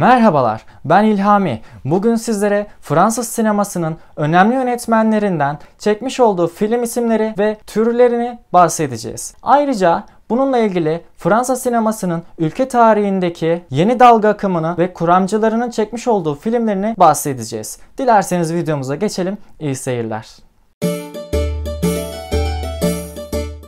Merhabalar, ben İlhami. Bugün sizlere Fransız sinemasının önemli yönetmenlerinden çekmiş olduğu film isimleri ve türlerini bahsedeceğiz. Ayrıca Bununla ilgili Fransa sinemasının ülke tarihindeki yeni dalga akımını ve kuramcılarının çekmiş olduğu filmlerini bahsedeceğiz. Dilerseniz videomuza geçelim. İyi seyirler.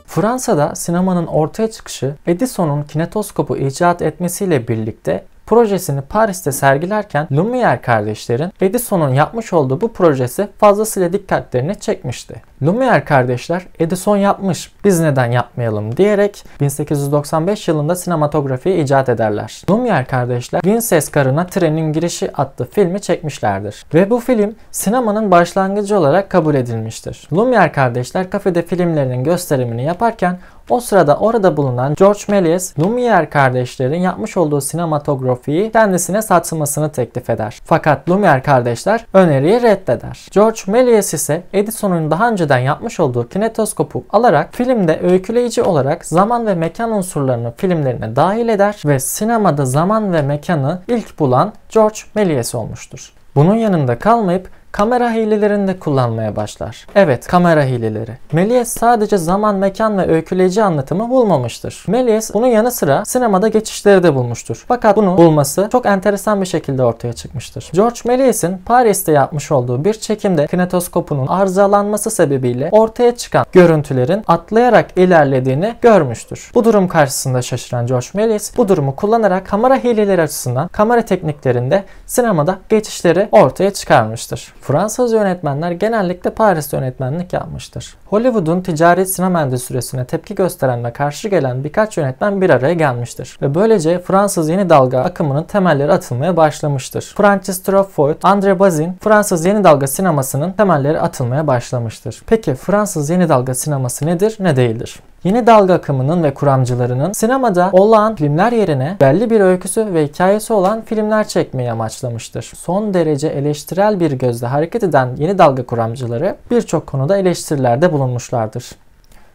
Fransa'da sinemanın ortaya çıkışı Edison'un kinetoskopu icat etmesiyle birlikte projesini Paris'te sergilerken Lumière kardeşlerin Edison'un yapmış olduğu bu projesi fazlasıyla dikkatlerini çekmişti. Lumière kardeşler Edison yapmış biz neden yapmayalım diyerek 1895 yılında sinematografiyi icat ederler. Lumière kardeşler Princess Karına Trenin Girişi adlı filmi çekmişlerdir. Ve bu film sinemanın başlangıcı olarak kabul edilmiştir. Lumière kardeşler kafede filmlerinin gösterimini yaparken o sırada orada bulunan George Melies Lumière kardeşlerin yapmış olduğu sinematografiyi kendisine satılmasını teklif eder. Fakat Lumière kardeşler öneriyi reddeder. George Melies ise Edison'un daha önce önceden yapmış olduğu kinetoskopu alarak filmde öyküleyici olarak zaman ve mekan unsurlarını filmlerine dahil eder ve sinemada zaman ve mekanı ilk bulan George Méliès olmuştur. Bunun yanında kalmayıp kamera hilelerini de kullanmaya başlar. Evet, kamera hileleri. Melies sadece zaman, mekan ve öyküleyici anlatımı bulmamıştır. Melies bunun yanı sıra sinemada geçişleri de bulmuştur. Fakat bunu bulması çok enteresan bir şekilde ortaya çıkmıştır. George Melies'in Paris'te yapmış olduğu bir çekimde kinetoskopunun arızalanması sebebiyle ortaya çıkan görüntülerin atlayarak ilerlediğini görmüştür. Bu durum karşısında şaşıran George Melies bu durumu kullanarak kamera hileleri açısından kamera tekniklerinde sinemada geçişleri ortaya çıkarmıştır. Fransız yönetmenler genellikle Paris yönetmenlik yapmıştır. Hollywood'un ticaret sinema endüstrisine tepki gösteren ve karşı gelen birkaç yönetmen bir araya gelmiştir. Ve böylece Fransız yeni dalga akımının temelleri atılmaya başlamıştır. Francis Truffaut, André Bazin, Fransız yeni dalga sinemasının temelleri atılmaya başlamıştır. Peki Fransız yeni dalga sineması nedir, ne değildir? Yeni dalga akımının ve kuramcılarının sinemada olağan filmler yerine belli bir öyküsü ve hikayesi olan filmler çekmeyi amaçlamıştır. Son derece eleştirel bir gözle hareket eden yeni dalga kuramcıları birçok konuda eleştirilerde bulunmuşlardır.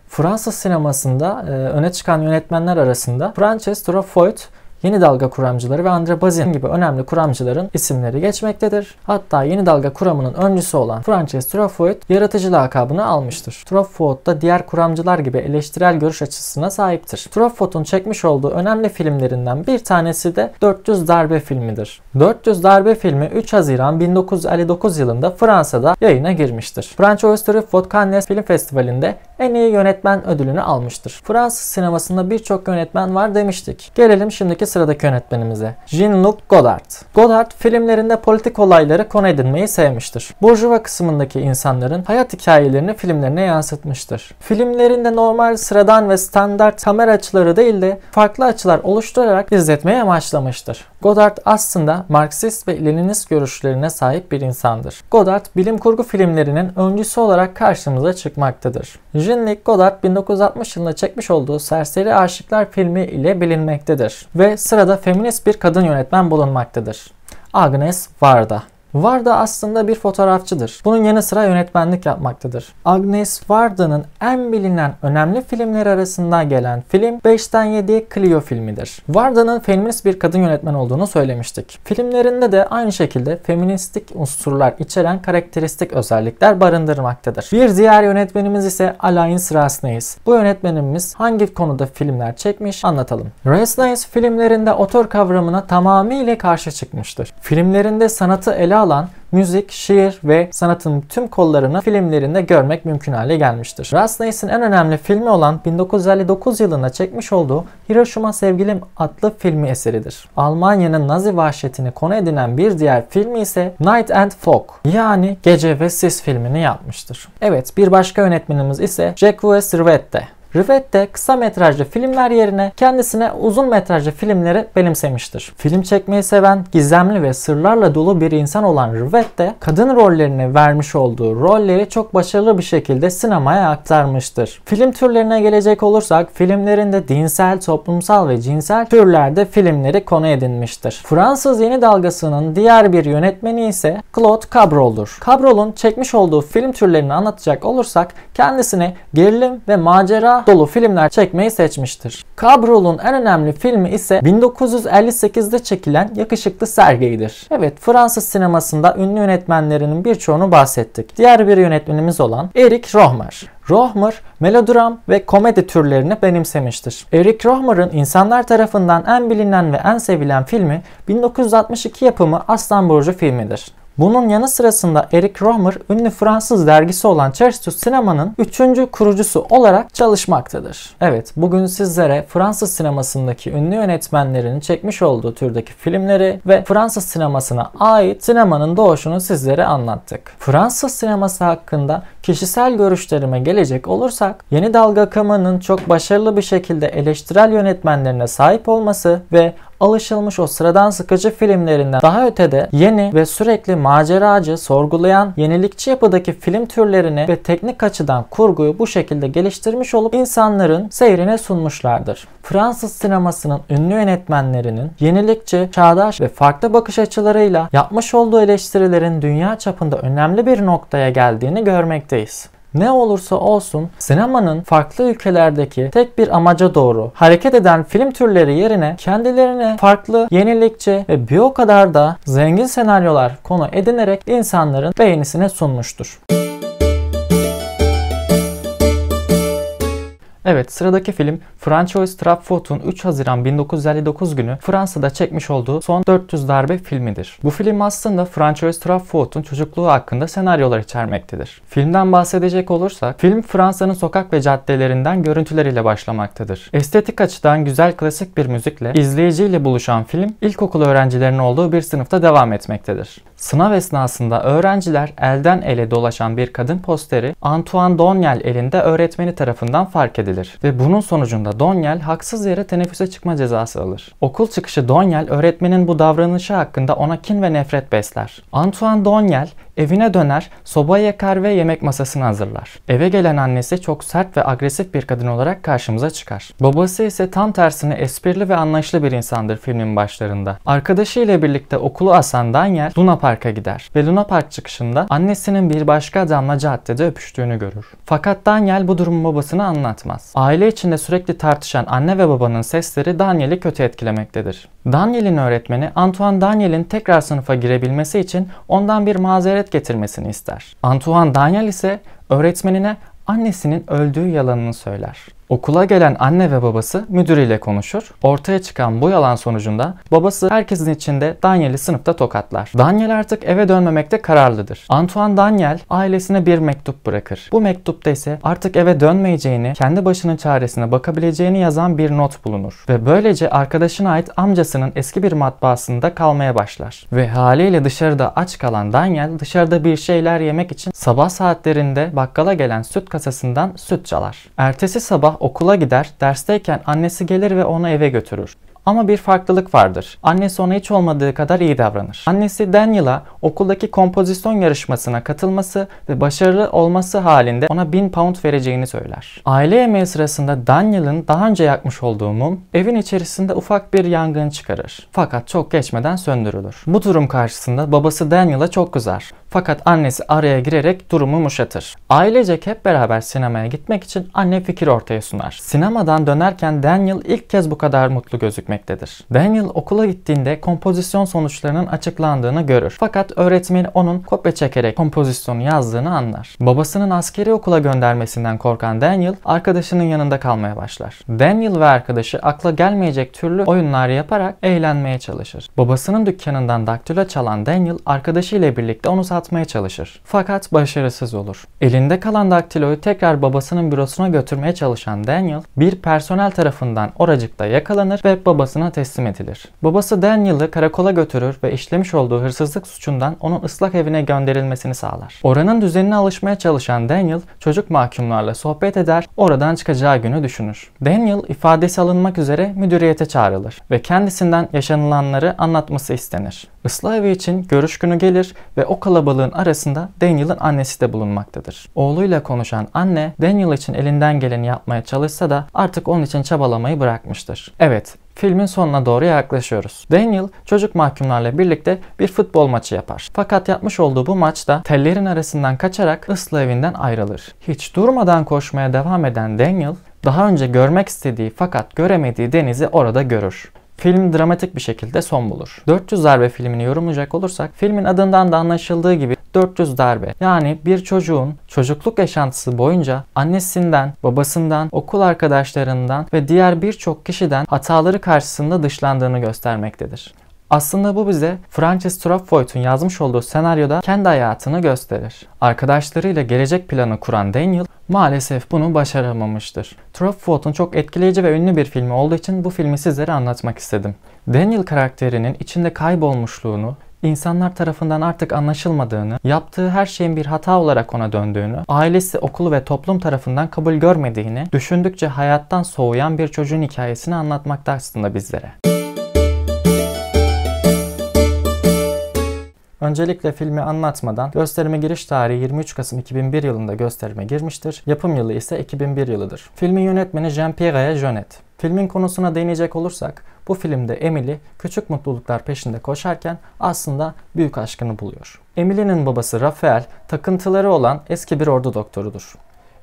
Fransız sinemasında e, öne çıkan yönetmenler arasında Frances Truffaut yeni dalga kuramcıları ve Andre Bazin gibi önemli kuramcıların isimleri geçmektedir. Hatta yeni dalga kuramının öncüsü olan Frances Truffaut yaratıcı lakabını almıştır. Truffaut da diğer kuramcılar gibi eleştirel görüş açısına sahiptir. Truffaut'un çekmiş olduğu önemli filmlerinden bir tanesi de 400 Darbe filmidir. 400 Darbe filmi 3 Haziran 1959 yılında Fransa'da yayına girmiştir. François Truffaut Cannes Film Festivali'nde en iyi yönetmen ödülünü almıştır. Fransız sinemasında birçok yönetmen var demiştik. Gelelim şimdiki sıradaki yönetmenimize Jean-Luc Godard. Godard filmlerinde politik olayları konu edinmeyi sevmiştir. Burjuva kısmındaki insanların hayat hikayelerini filmlerine yansıtmıştır. Filmlerinde normal sıradan ve standart kamera açıları değil de farklı açılar oluşturarak izletmeye amaçlamıştır. Godard aslında Marksist ve Leninist görüşlerine sahip bir insandır. Godard bilim kurgu filmlerinin öncüsü olarak karşımıza çıkmaktadır. Jean-Luc Goddard 1960 yılında çekmiş olduğu Serseri Aşıklar filmi ile bilinmektedir ve sırada feminist bir kadın yönetmen bulunmaktadır. Agnes Varda. Varda aslında bir fotoğrafçıdır. Bunun yanı sıra yönetmenlik yapmaktadır. Agnes Varda'nın en bilinen önemli filmler arasında gelen film 5'ten 7'ye Clio filmidir. Varda'nın feminist bir kadın yönetmen olduğunu söylemiştik. Filmlerinde de aynı şekilde feministik unsurlar içeren karakteristik özellikler barındırmaktadır. Bir diğer yönetmenimiz ise Alain Resnais. Bu yönetmenimiz hangi konuda filmler çekmiş anlatalım. Resnais filmlerinde otor kavramına tamamıyla karşı çıkmıştır. Filmlerinde sanatı ele alan alan müzik, şiir ve sanatın tüm kollarını filmlerinde görmek mümkün hale gelmiştir. Rasnais'in en önemli filmi olan 1959 yılında çekmiş olduğu Hiroşima Sevgilim adlı filmi eseridir. Almanya'nın Nazi vahşetini konu edinen bir diğer filmi ise Night and Fog yani Gece ve Sis filmini yapmıştır. Evet bir başka yönetmenimiz ise Jacques Sirvette. Rivet de kısa metrajlı filmler yerine kendisine uzun metrajlı filmleri benimsemiştir. Film çekmeyi seven, gizemli ve sırlarla dolu bir insan olan Rivet de kadın rollerini vermiş olduğu rolleri çok başarılı bir şekilde sinemaya aktarmıştır. Film türlerine gelecek olursak filmlerinde dinsel, toplumsal ve cinsel türlerde filmleri konu edinmiştir. Fransız yeni dalgasının diğer bir yönetmeni ise Claude Cabrol'dur. Cabrol'un çekmiş olduğu film türlerini anlatacak olursak kendisine gerilim ve macera dolu filmler çekmeyi seçmiştir. Kabrol'un en önemli filmi ise 1958'de çekilen Yakışıklı Sergey'dir. Evet Fransız sinemasında ünlü yönetmenlerinin birçoğunu bahsettik. Diğer bir yönetmenimiz olan Eric Rohmer. Rohmer, melodram ve komedi türlerini benimsemiştir. Eric Rohmer'ın insanlar tarafından en bilinen ve en sevilen filmi 1962 yapımı Aslan Burcu filmidir. Bunun yanı sırasında Eric Rohmer ünlü Fransız dergisi olan Chairs to Cinema'nın 3. kurucusu olarak çalışmaktadır. Evet bugün sizlere Fransız sinemasındaki ünlü yönetmenlerin çekmiş olduğu türdeki filmleri ve Fransız sinemasına ait sinemanın doğuşunu sizlere anlattık. Fransız sineması hakkında kişisel görüşlerime gelecek olursak yeni dalga akımının çok başarılı bir şekilde eleştirel yönetmenlerine sahip olması ve alışılmış o sıradan sıkıcı filmlerinden daha ötede yeni ve sürekli maceracı, sorgulayan, yenilikçi yapıdaki film türlerini ve teknik açıdan kurguyu bu şekilde geliştirmiş olup insanların seyrine sunmuşlardır. Fransız sinemasının ünlü yönetmenlerinin yenilikçi, çağdaş ve farklı bakış açılarıyla yapmış olduğu eleştirilerin dünya çapında önemli bir noktaya geldiğini görmekteyiz. Ne olursa olsun sinemanın farklı ülkelerdeki tek bir amaca doğru hareket eden film türleri yerine kendilerine farklı, yenilikçi ve bir o kadar da zengin senaryolar konu edinerek insanların beğenisine sunmuştur. Evet sıradaki film François Truffaut'un 3 Haziran 1959 günü Fransa'da çekmiş olduğu son 400 darbe filmidir. Bu film aslında François Truffaut'un çocukluğu hakkında senaryolar içermektedir. Filmden bahsedecek olursak film Fransa'nın sokak ve caddelerinden görüntüler ile başlamaktadır. Estetik açıdan güzel klasik bir müzikle izleyiciyle buluşan film ilkokul öğrencilerinin olduğu bir sınıfta devam etmektedir. Sınav esnasında öğrenciler elden ele dolaşan bir kadın posteri Antoine Donyel elinde öğretmeni tarafından fark edilir ve bunun sonucunda Donyel haksız yere teneffüse çıkma cezası alır. Okul çıkışı Donyel öğretmenin bu davranışı hakkında ona kin ve nefret besler. Antoine Donyel Evine döner, soba yakar ve yemek masasını hazırlar. Eve gelen annesi çok sert ve agresif bir kadın olarak karşımıza çıkar. Babası ise tam tersine esprili ve anlayışlı bir insandır filmin başlarında. Arkadaşı ile birlikte okulu asan Daniel Luna Park'a gider ve Luna Park çıkışında annesinin bir başka adamla caddede öpüştüğünü görür. Fakat Daniel bu durumu babasına anlatmaz. Aile içinde sürekli tartışan anne ve babanın sesleri Daniel'i kötü etkilemektedir. Daniel'in öğretmeni Antoine Daniel'in tekrar sınıfa girebilmesi için ondan bir mazeret şiddet getirmesini ister. Antoine Daniel ise öğretmenine annesinin öldüğü yalanını söyler. Okula gelen anne ve babası müdürüyle konuşur. Ortaya çıkan bu yalan sonucunda babası herkesin içinde Daniel'i sınıfta tokatlar. Daniel artık eve dönmemekte kararlıdır. Antoine Daniel ailesine bir mektup bırakır. Bu mektupta ise artık eve dönmeyeceğini, kendi başının çaresine bakabileceğini yazan bir not bulunur. Ve böylece arkadaşına ait amcasının eski bir matbaasında kalmaya başlar. Ve haliyle dışarıda aç kalan Daniel dışarıda bir şeyler yemek için sabah saatlerinde bakkala gelen süt kasasından süt çalar. Ertesi sabah okula gider, dersteyken annesi gelir ve onu eve götürür. Ama bir farklılık vardır. Annesi ona hiç olmadığı kadar iyi davranır. Annesi Daniel'a okuldaki kompozisyon yarışmasına katılması ve başarılı olması halinde ona 1000 pound vereceğini söyler. Aile yemeği sırasında Daniel'ın daha önce yakmış olduğu mum evin içerisinde ufak bir yangın çıkarır. Fakat çok geçmeden söndürülür. Bu durum karşısında babası Daniel'a çok kızar. Fakat annesi araya girerek durumu muşatır. Ailecek hep beraber sinemaya gitmek için anne fikir ortaya sunar. Sinemadan dönerken Daniel ilk kez bu kadar mutlu gözükmektedir. Daniel okula gittiğinde kompozisyon sonuçlarının açıklandığını görür. Fakat öğretmeni onun kopya çekerek kompozisyonu yazdığını anlar. Babasının askeri okula göndermesinden korkan Daniel arkadaşının yanında kalmaya başlar. Daniel ve arkadaşı akla gelmeyecek türlü oyunlar yaparak eğlenmeye çalışır. Babasının dükkanından daktilo çalan Daniel arkadaşıyla birlikte onu katmaya çalışır. Fakat başarısız olur. Elinde kalan daktiloyu tekrar babasının bürosuna götürmeye çalışan Daniel bir personel tarafından oracıkta yakalanır ve babasına teslim edilir. Babası Daniel'ı karakola götürür ve işlemiş olduğu hırsızlık suçundan onun ıslak evine gönderilmesini sağlar. Oranın düzenine alışmaya çalışan Daniel çocuk mahkumlarla sohbet eder, oradan çıkacağı günü düşünür. Daniel ifadesi alınmak üzere müdüriyete çağrılır ve kendisinden yaşanılanları anlatması istenir. Islah evi için görüş günü gelir ve o kalabalık kalabalığın arasında Daniel'ın annesi de bulunmaktadır. Oğluyla konuşan anne Daniel için elinden geleni yapmaya çalışsa da artık onun için çabalamayı bırakmıştır. Evet, filmin sonuna doğru yaklaşıyoruz. Daniel çocuk mahkumlarla birlikte bir futbol maçı yapar. Fakat yapmış olduğu bu maçta tellerin arasından kaçarak ıslı evinden ayrılır. Hiç durmadan koşmaya devam eden Daniel daha önce görmek istediği fakat göremediği denizi orada görür film dramatik bir şekilde son bulur. 400 darbe filmini yorumlayacak olursak filmin adından da anlaşıldığı gibi 400 darbe. Yani bir çocuğun çocukluk yaşantısı boyunca annesinden, babasından, okul arkadaşlarından ve diğer birçok kişiden hataları karşısında dışlandığını göstermektedir. Aslında bu bize Francis Trapfoyt'un yazmış olduğu senaryoda kendi hayatını gösterir. Arkadaşlarıyla gelecek planı kuran Daniel maalesef bunu başaramamıştır. Trapfoyt'un çok etkileyici ve ünlü bir filmi olduğu için bu filmi sizlere anlatmak istedim. Daniel karakterinin içinde kaybolmuşluğunu, insanlar tarafından artık anlaşılmadığını, yaptığı her şeyin bir hata olarak ona döndüğünü, ailesi, okulu ve toplum tarafından kabul görmediğini, düşündükçe hayattan soğuyan bir çocuğun hikayesini anlatmakta aslında bizlere. Öncelikle filmi anlatmadan gösterime giriş tarihi 23 Kasım 2001 yılında gösterime girmiştir. Yapım yılı ise 2001 yılıdır. Filmin yönetmeni Jean-Pierre Jeunet. Filmin konusuna değinecek olursak bu filmde Emily küçük mutluluklar peşinde koşarken aslında büyük aşkını buluyor. Emily'nin babası Rafael takıntıları olan eski bir ordu doktorudur.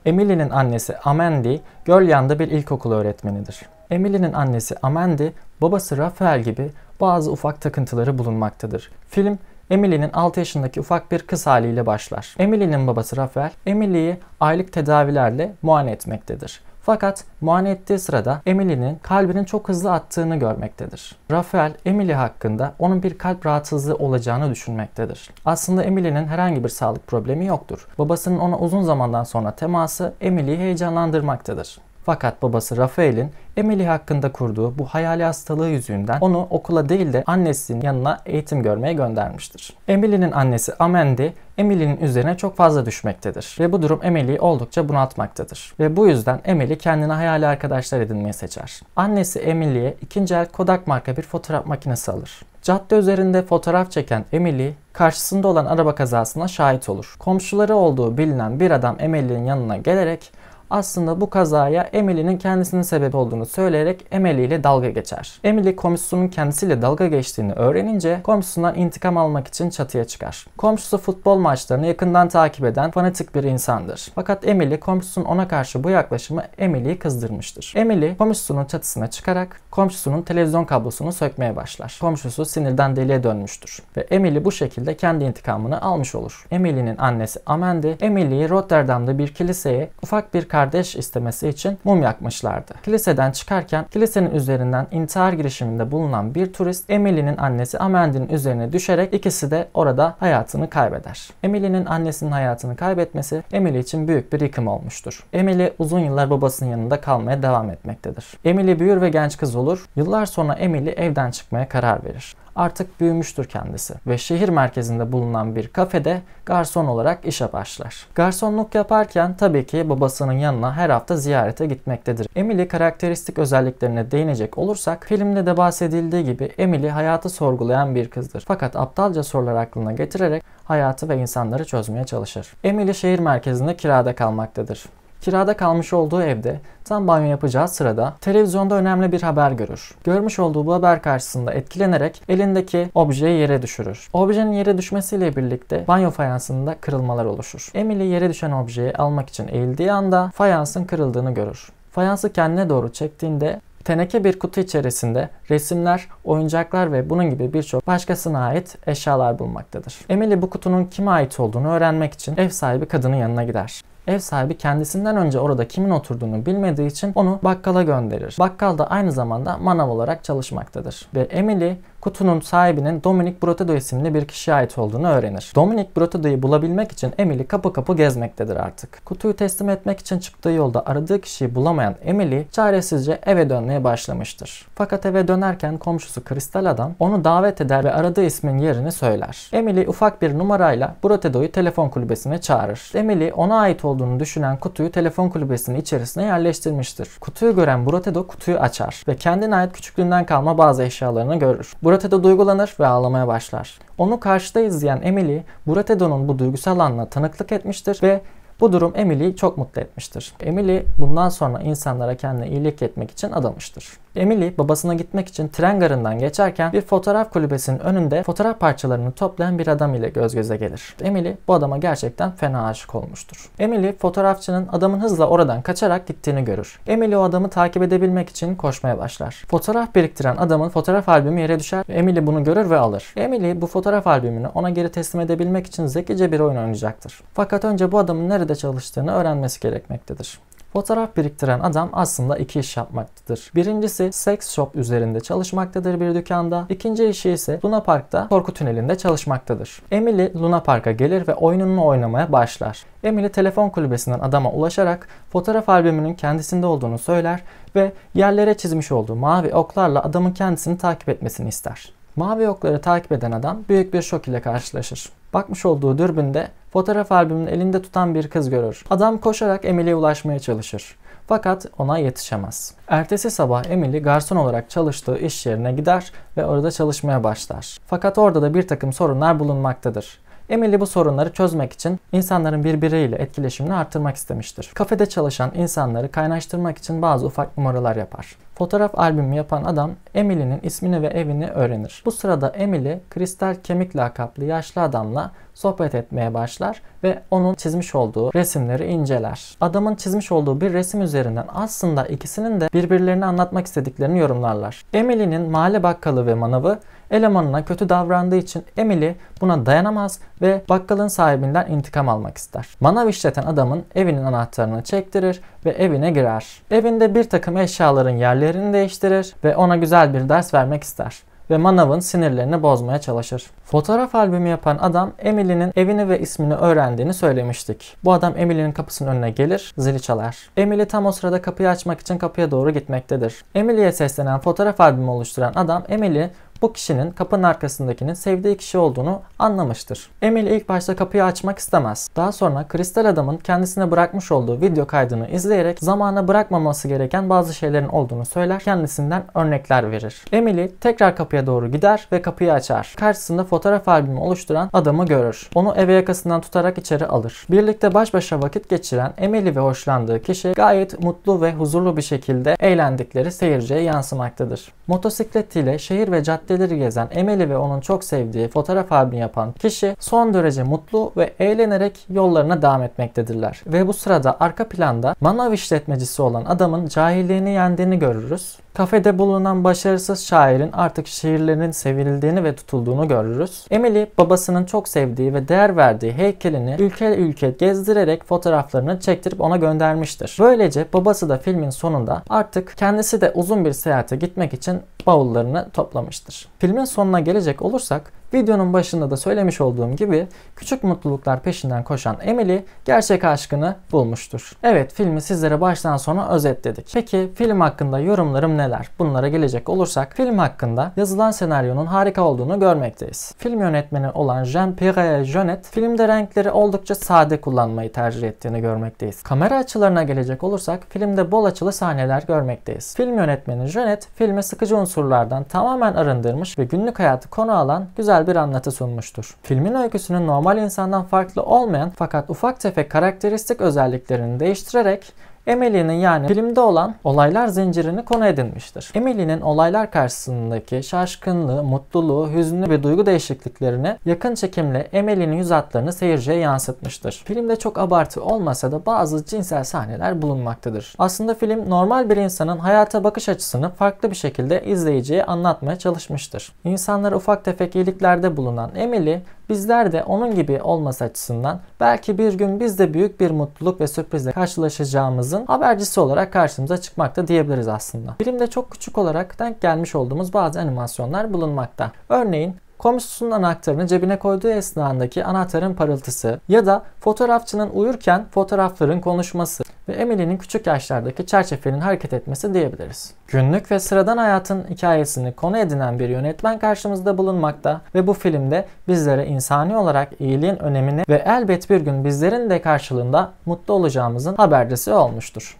Emily'nin annesi Amandi, Gölyan'da bir ilkokul öğretmenidir. Emily'nin annesi Amandi babası Rafael gibi bazı ufak takıntıları bulunmaktadır. Film Emily'nin 6 yaşındaki ufak bir kız haliyle başlar. Emily'nin babası Rafael, Emily'yi aylık tedavilerle muayene etmektedir. Fakat muayene ettiği sırada Emily'nin kalbinin çok hızlı attığını görmektedir. Rafael, Emily hakkında onun bir kalp rahatsızlığı olacağını düşünmektedir. Aslında Emily'nin herhangi bir sağlık problemi yoktur. Babasının ona uzun zamandan sonra teması Emily'yi heyecanlandırmaktadır. Fakat babası Rafael'in Emily hakkında kurduğu bu hayali hastalığı yüzünden onu okula değil de annesinin yanına eğitim görmeye göndermiştir. Emily'nin annesi Amandi Emily'nin üzerine çok fazla düşmektedir ve bu durum Emily'yi oldukça bunaltmaktadır. Ve bu yüzden Emily kendine hayali arkadaşlar edinmeyi seçer. Annesi Emily'ye ikinci el Kodak marka bir fotoğraf makinesi alır. Cadde üzerinde fotoğraf çeken Emily karşısında olan araba kazasına şahit olur. Komşuları olduğu bilinen bir adam Emily'nin yanına gelerek aslında bu kazaya Emily'nin kendisinin sebep olduğunu söyleyerek Emily ile dalga geçer. Emily komşusunun kendisiyle dalga geçtiğini öğrenince komşusundan intikam almak için çatıya çıkar. Komşusu futbol maçlarını yakından takip eden fanatik bir insandır. Fakat Emily komşusunun ona karşı bu yaklaşımı Emily'yi kızdırmıştır. Emily komşusunun çatısına çıkarak komşusunun televizyon kablosunu sökmeye başlar. Komşusu sinirden deliye dönmüştür ve Emily bu şekilde kendi intikamını almış olur. Emily'nin annesi Amanda, Emily'yi Rotterdam'da bir kiliseye ufak bir kardeş istemesi için mum yakmışlardı. Kiliseden çıkarken kilisenin üzerinden intihar girişiminde bulunan bir turist Emily'nin annesi Amandy'nin üzerine düşerek ikisi de orada hayatını kaybeder. Emily'nin annesinin hayatını kaybetmesi Emily için büyük bir yıkım olmuştur. Emily uzun yıllar babasının yanında kalmaya devam etmektedir. Emily büyür ve genç kız olur. Yıllar sonra Emily evden çıkmaya karar verir artık büyümüştür kendisi ve şehir merkezinde bulunan bir kafede garson olarak işe başlar. Garsonluk yaparken tabii ki babasının yanına her hafta ziyarete gitmektedir. Emily karakteristik özelliklerine değinecek olursak filmde de bahsedildiği gibi Emily hayatı sorgulayan bir kızdır. Fakat aptalca sorular aklına getirerek hayatı ve insanları çözmeye çalışır. Emily şehir merkezinde kirada kalmaktadır. Kirada kalmış olduğu evde tam banyo yapacağı sırada televizyonda önemli bir haber görür. Görmüş olduğu bu haber karşısında etkilenerek elindeki objeyi yere düşürür. Objenin yere düşmesiyle birlikte banyo fayansında kırılmalar oluşur. Emily yere düşen objeyi almak için eğildiği anda fayansın kırıldığını görür. Fayansı kendine doğru çektiğinde teneke bir kutu içerisinde resimler, oyuncaklar ve bunun gibi birçok başkasına ait eşyalar bulmaktadır. Emily bu kutunun kime ait olduğunu öğrenmek için ev sahibi kadının yanına gider. Ev sahibi kendisinden önce orada kimin oturduğunu bilmediği için onu bakkala gönderir. Bakkal da aynı zamanda manav olarak çalışmaktadır. Ve Emily kutunun sahibinin Dominic Brotadoe isimli bir kişiye ait olduğunu öğrenir. Dominic Brotadoe'yi bulabilmek için Emily kapı kapı gezmektedir artık. Kutuyu teslim etmek için çıktığı yolda aradığı kişiyi bulamayan Emily çaresizce eve dönmeye başlamıştır. Fakat eve dönerken komşusu Kristal Adam onu davet eder ve aradığı ismin yerini söyler. Emily ufak bir numarayla Brotadoe'yu telefon kulübesine çağırır. Emily ona ait olduğunu düşünen kutuyu telefon kulübesinin içerisine yerleştirmiştir. Kutuyu gören Brotadoe kutuyu açar ve kendine ait küçüklüğünden kalma bazı eşyalarını görür. Brotadoe Buratedo duygulanır ve ağlamaya başlar. Onu karşıda izleyen Emily, Buratedo'nun bu duygusal anına tanıklık etmiştir ve bu durum Emily'yi çok mutlu etmiştir. Emily bundan sonra insanlara kendine iyilik etmek için adamıştır. Emily babasına gitmek için tren garından geçerken bir fotoğraf kulübesinin önünde fotoğraf parçalarını toplayan bir adam ile göz göze gelir. Emily bu adama gerçekten fena aşık olmuştur. Emily fotoğrafçının adamın hızla oradan kaçarak gittiğini görür. Emily o adamı takip edebilmek için koşmaya başlar. Fotoğraf biriktiren adamın fotoğraf albümü yere düşer ve Emily bunu görür ve alır. Emily bu fotoğraf albümünü ona geri teslim edebilmek için zekice bir oyun oynayacaktır. Fakat önce bu adamın nerede çalıştığını öğrenmesi gerekmektedir. Fotoğraf biriktiren adam aslında iki iş yapmaktadır. Birincisi sex shop üzerinde çalışmaktadır bir dükkanda. İkinci işi ise Luna Park'ta korku tünelinde çalışmaktadır. Emily Luna Park'a gelir ve oyununu oynamaya başlar. Emily telefon kulübesinden adama ulaşarak fotoğraf albümünün kendisinde olduğunu söyler ve yerlere çizmiş olduğu mavi oklarla adamın kendisini takip etmesini ister. Mavi okları takip eden adam büyük bir şok ile karşılaşır. Bakmış olduğu dürbünde fotoğraf albümünü elinde tutan bir kız görür. Adam koşarak Emily'e ulaşmaya çalışır. Fakat ona yetişemez. Ertesi sabah Emily garson olarak çalıştığı iş yerine gider ve orada çalışmaya başlar. Fakat orada da bir takım sorunlar bulunmaktadır. Emily bu sorunları çözmek için insanların birbiriyle etkileşimini artırmak istemiştir. Kafede çalışan insanları kaynaştırmak için bazı ufak numaralar yapar. Fotoğraf albümü yapan adam Emily'nin ismini ve evini öğrenir. Bu sırada Emily, kristal kemik lakaplı yaşlı adamla sohbet etmeye başlar ve onun çizmiş olduğu resimleri inceler. Adamın çizmiş olduğu bir resim üzerinden aslında ikisinin de birbirlerini anlatmak istediklerini yorumlarlar. Emily'nin mahalle bakkalı ve manavı elemanına kötü davrandığı için Emily buna dayanamaz ve bakkalın sahibinden intikam almak ister. Manav işleten adamın evinin anahtarını çektirir ve evine girer. Evinde bir takım eşyaların yerlerini değiştirir ve ona güzel bir ders vermek ister ve Manav'ın sinirlerini bozmaya çalışır. Fotoğraf albümü yapan adam Emily'nin evini ve ismini öğrendiğini söylemiştik. Bu adam Emily'nin kapısının önüne gelir, zili çalar. Emily tam o sırada kapıyı açmak için kapıya doğru gitmektedir. Emily'ye seslenen fotoğraf albümü oluşturan adam Emily bu kişinin kapının arkasındakinin sevdiği kişi olduğunu anlamıştır. Emily ilk başta kapıyı açmak istemez. Daha sonra kristal adamın kendisine bırakmış olduğu video kaydını izleyerek zamana bırakmaması gereken bazı şeylerin olduğunu söyler, kendisinden örnekler verir. Emily tekrar kapıya doğru gider ve kapıyı açar. Karşısında fotoğraf albümü oluşturan adamı görür. Onu eve yakasından tutarak içeri alır. Birlikte baş başa vakit geçiren Emily ve hoşlandığı kişi gayet mutlu ve huzurlu bir şekilde eğlendikleri seyirciye yansımaktadır. Motosikletiyle şehir ve cadde caddeleri gezen Emeli ve onun çok sevdiği fotoğraf albümü yapan kişi son derece mutlu ve eğlenerek yollarına devam etmektedirler. Ve bu sırada arka planda manav işletmecisi olan adamın cahilliğini yendiğini görürüz. Kafede bulunan başarısız şairin artık şiirlerinin sevildiğini ve tutulduğunu görürüz. Emily babasının çok sevdiği ve değer verdiği heykelini ülke ülke gezdirerek fotoğraflarını çektirip ona göndermiştir. Böylece babası da filmin sonunda artık kendisi de uzun bir seyahate gitmek için bavullarını toplamıştır. Filmin sonuna gelecek olursak Videonun başında da söylemiş olduğum gibi küçük mutluluklar peşinden koşan Emily gerçek aşkını bulmuştur. Evet filmi sizlere baştan sona özetledik. Peki film hakkında yorumlarım neler? Bunlara gelecek olursak film hakkında yazılan senaryonun harika olduğunu görmekteyiz. Film yönetmeni olan Jean-Pierre Jeunet filmde renkleri oldukça sade kullanmayı tercih ettiğini görmekteyiz. Kamera açılarına gelecek olursak filmde bol açılı sahneler görmekteyiz. Film yönetmeni Jeunet filme sıkıcı unsurlardan tamamen arındırmış ve günlük hayatı konu alan güzel güzel bir anlatı sunmuştur. Filmin öyküsünün normal insandan farklı olmayan fakat ufak tefek karakteristik özelliklerini değiştirerek Emily'nin yani filmde olan olaylar zincirini konu edinmiştir. Emily'nin olaylar karşısındaki şaşkınlığı, mutluluğu, hüznü ve duygu değişikliklerini yakın çekimle Emily'nin yüz hatlarını seyirciye yansıtmıştır. Filmde çok abartı olmasa da bazı cinsel sahneler bulunmaktadır. Aslında film normal bir insanın hayata bakış açısını farklı bir şekilde izleyiciye anlatmaya çalışmıştır. İnsanlara ufak tefek iyiliklerde bulunan Emily Bizler de onun gibi olması açısından belki bir gün biz de büyük bir mutluluk ve sürprizle karşılaşacağımızın habercisi olarak karşımıza çıkmakta diyebiliriz aslında. Filmde çok küçük olarak denk gelmiş olduğumuz bazı animasyonlar bulunmakta. Örneğin komşusunun anahtarını cebine koyduğu esnandaki anahtarın parıltısı ya da fotoğrafçının uyurken fotoğrafların konuşması ve Emily'nin küçük yaşlardaki çerçevenin hareket etmesi diyebiliriz. Günlük ve sıradan hayatın hikayesini konu edinen bir yönetmen karşımızda bulunmakta ve bu filmde bizlere insani olarak iyiliğin önemini ve elbet bir gün bizlerin de karşılığında mutlu olacağımızın habercisi olmuştur.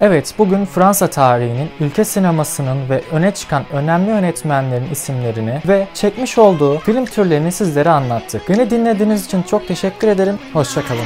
Evet, bugün Fransa tarihinin, ülke sinemasının ve öne çıkan önemli yönetmenlerin isimlerini ve çekmiş olduğu film türlerini sizlere anlattık. Beni dinlediğiniz için çok teşekkür ederim. Hoşçakalın.